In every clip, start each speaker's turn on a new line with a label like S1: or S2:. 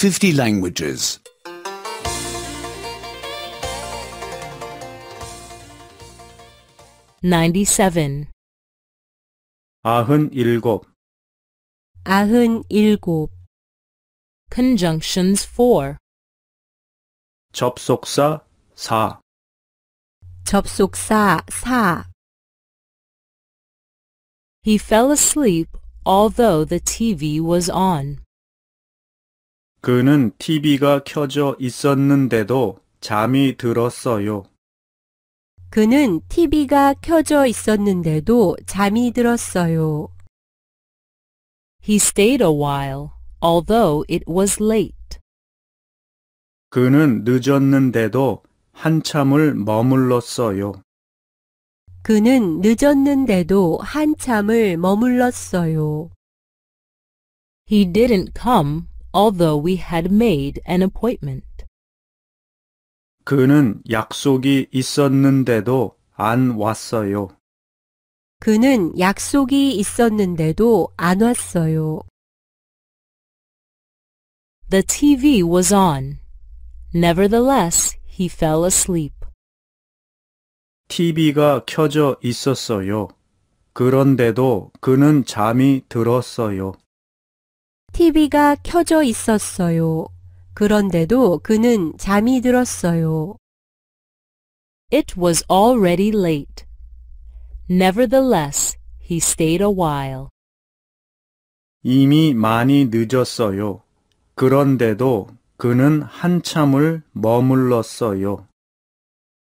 S1: 50 languages.
S2: 97.
S1: 아흔 일곱.
S2: Conjunctions 4. 접속사 사, 접속사 사 He fell asleep although the TV was on.
S1: 그는 TV가 켜져 있었는데도 잠이 들었어요.
S3: 그는 TV가 켜져 있었는데도 잠이 들었어요. He stayed a while, although it was late.
S1: 그는 늦었는데도 한참을 머물렀어요.
S3: 그는 늦었는데도 한참을 머물렀어요. He didn't come although we
S2: had made an appointment.
S1: 그는 약속이 있었는데도 안 왔어요.
S3: 그는 약속이 있었는데도 안 왔어요.
S2: The TV was on. Nevertheless, he fell asleep.
S1: TV가 켜져 있었어요. 그런데도 그는 잠이 들었어요.
S3: TV가 켜져 있었어요. 그런데도 그는 잠이 들었어요. It was already late. Nevertheless, he stayed a
S2: while.
S1: 이미 많이 늦었어요. 그런데도 그는 한참을 머물렀어요.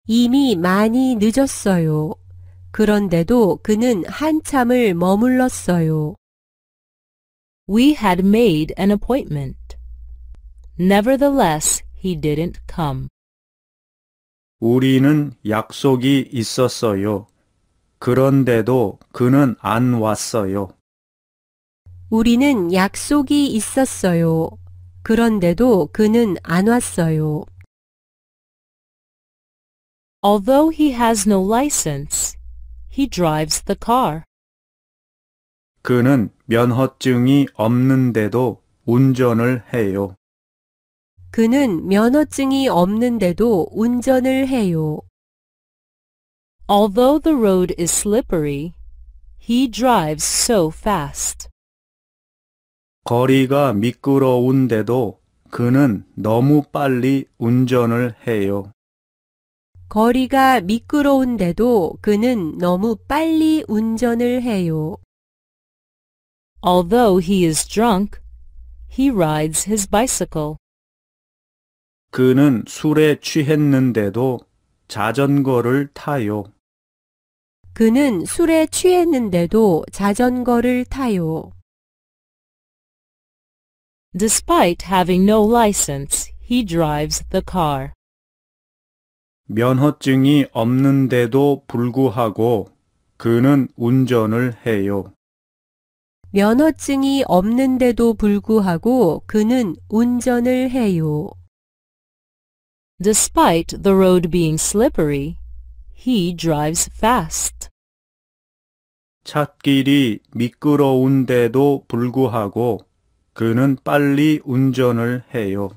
S3: 이미 많이 늦었어요. 그런데도 그는 한참을 머물렀어요. We had made an appointment.
S2: Nevertheless, he didn't come.
S1: 우리는 약속이 있었어요. 그런데도 그는 안 왔어요.
S3: 우리는 약속이 있었어요. 그런데도 그는 안 왔어요.
S2: Although he has no license, he drives the car.
S1: 그는 면허증이 없는데도 운전을 해요.
S3: 그는 면허증이 없는데도 운전을 해요. Although the road is slippery, he drives
S2: so fast.
S1: 거리가 미끄러운데도 그는 너무 빨리 운전을 해요.
S3: 거리가 미끄러운데도 그는 너무 빨리 운전을 해요. Although he is drunk, he rides his
S2: bicycle.
S1: 그는 술에 취했는데도 자전거를 타요.
S3: 그는 술에 취했는데도 자전거를 타요. Despite having
S2: no license, he drives the car.
S1: 면허증이 없는데도 불구하고 그는 운전을 해요.
S3: 면허증이 없는데도 불구하고 그는 운전을 해요. Despite the road being slippery,
S2: he drives fast.
S1: 찻길이 미끄러운데도 불구하고 그는 빨리 운전을 해요.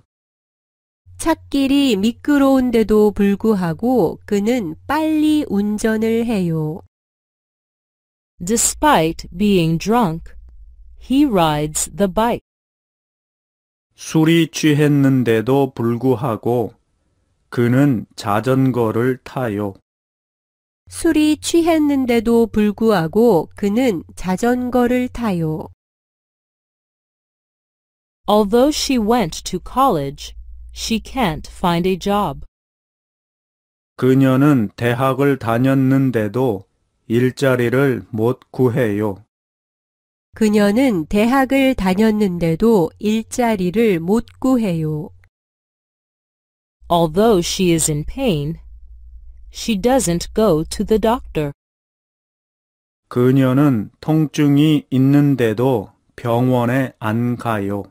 S3: 찻길이 미끄러운데도 불구하고 그는 빨리 운전을 해요. Despite
S2: being drunk, He rides the bike.
S1: 술이 취했는데도 불구하고 그는 자전거를 타요.
S3: 술이 취했는데도 불구하고 그는 자전거를 타요. Although she went
S2: to college, she can't find a job.
S1: 그녀는 대학을 다녔는데도 일자리를 못 구해요.
S3: 그녀는 대학을 다녔는데도 일자리를 못 구해요. Although she is in pain,
S2: she doesn't go to the doctor.
S1: 그녀는 통증이 있는데도 병원에 안 가요.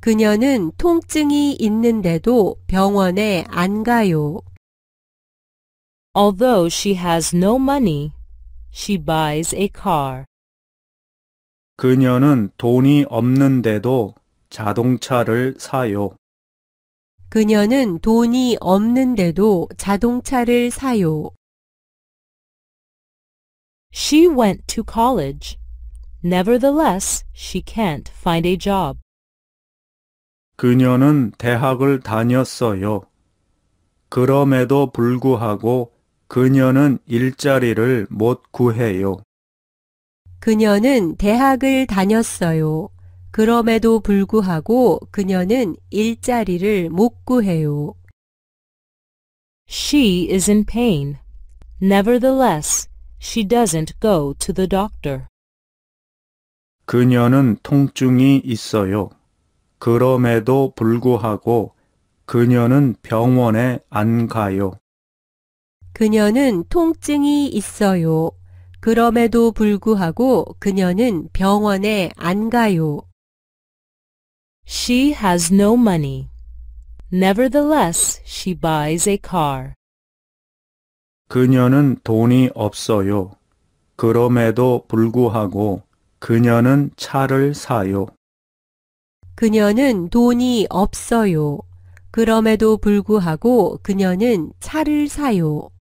S3: 그녀는 통증이 있는데도 병원에 안 가요. Although she has no money, she buys a car.
S1: 그녀는 돈이 없는데도 자동차를 사요.
S3: 그녀는 돈이 없는데도 자동차를 사요. She went to college.
S2: Nevertheless, she can't find a job.
S1: 그녀는 대학을 다녔어요. 그럼에도 불구하고 그녀는 일자리를 못 구해요.
S3: 그녀는 대학을 다녔어요. 그럼에도 불구하고 그녀는 일자리를 못 구해요. She
S2: is in pain. Nevertheless, she doesn't go to the doctor.
S1: 그녀는 통증이 있어요. 그럼에도 불구하고 그녀는 병원에 안 가요.
S3: 그녀는 통증이 있어요. 그럼에도 불구하고 그녀는 병원에 안 가요. She has
S2: no money. Nevertheless, she buys a car.
S1: 그녀는 돈이 없어요. 그럼에도 불구하고 그녀는 차를 사요.
S3: 그녀는 돈이 없어요. 그럼에도 불구하고 그녀는 차를 사요.